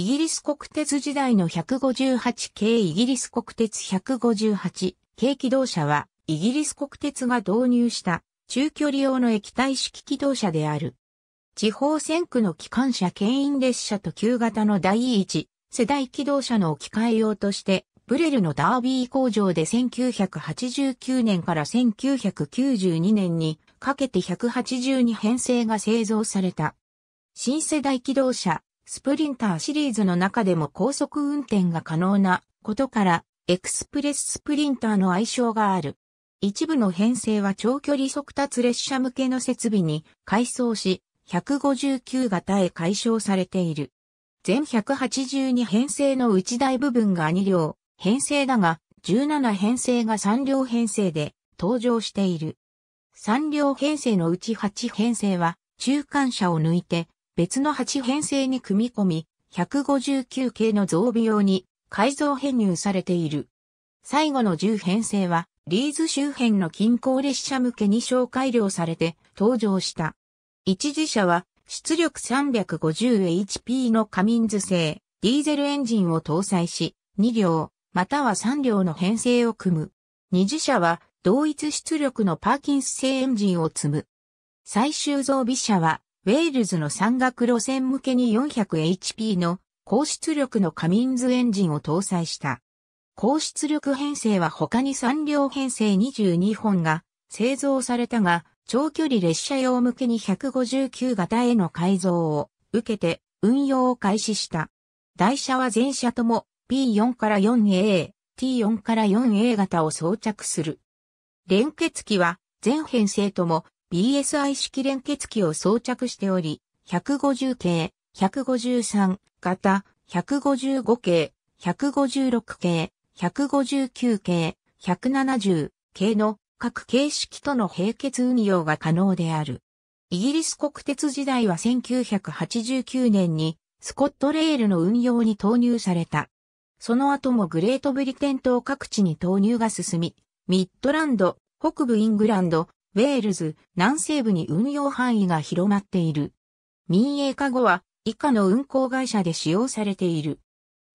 イギリス国鉄時代の158系イギリス国鉄158系機動車は、イギリス国鉄が導入した中距離用の液体式機動車である。地方線区の機関車牽引列車と旧型の第一世代機動車の置き換え用として、ブレルのダービー工場で1989年から1992年にかけて182編成が製造された。新世代機動車スプリンターシリーズの中でも高速運転が可能なことから、エクスプレススプリンターの愛称がある。一部の編成は長距離速達列車向けの設備に改装し、159型へ改装されている。全182編成の内台部分が2両編成だが、17編成が3両編成で登場している。3両編成のうち8編成は中間車を抜いて別の8編成に組み込み、159系の増備用に改造編入されている。最後の10編成は、リーズ周辺の近郊列車向けに小改良されて登場した。一次車は、出力 350HP のカミンズ製、ディーゼルエンジンを搭載し、2両、または3両の編成を組む。二次車は、同一出力のパーキンス製エンジンを積む。最終増備車は、ウェールズの山岳路線向けに 400HP の高出力のカミンズエンジンを搭載した。高出力編成は他に3両編成22本が製造されたが、長距離列車用向けに159型への改造を受けて運用を開始した。台車は全車とも P4 から 4A、T4 から 4A 型を装着する。連結機は全編成とも BSI 式連結機を装着しており、150系、153型、155系、156系、159系、170系の各形式との並結運用が可能である。イギリス国鉄時代は1989年にスコットレールの運用に投入された。その後もグレートブリテン島各地に投入が進み、ミッドランド、北部イングランド、ウェールズ南西部に運用範囲が広まっている。民営化後は以下の運行会社で使用されている。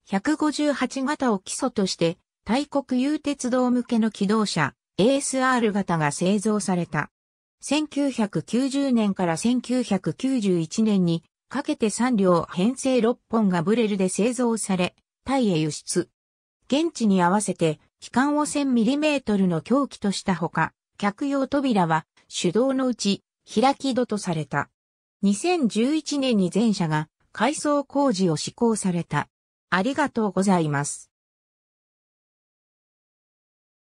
158型を基礎として、大国有鉄道向けの機動車 ASR 型が製造された。1990年から1991年にかけて3両編成6本がブレルで製造され、タイへ輸出。現地に合わせて、機関を 1000mm の凶器としたほか、客用扉は手動のうち開き戸とされた。2011年に全社が改装工事を施行された。ありがとうございます。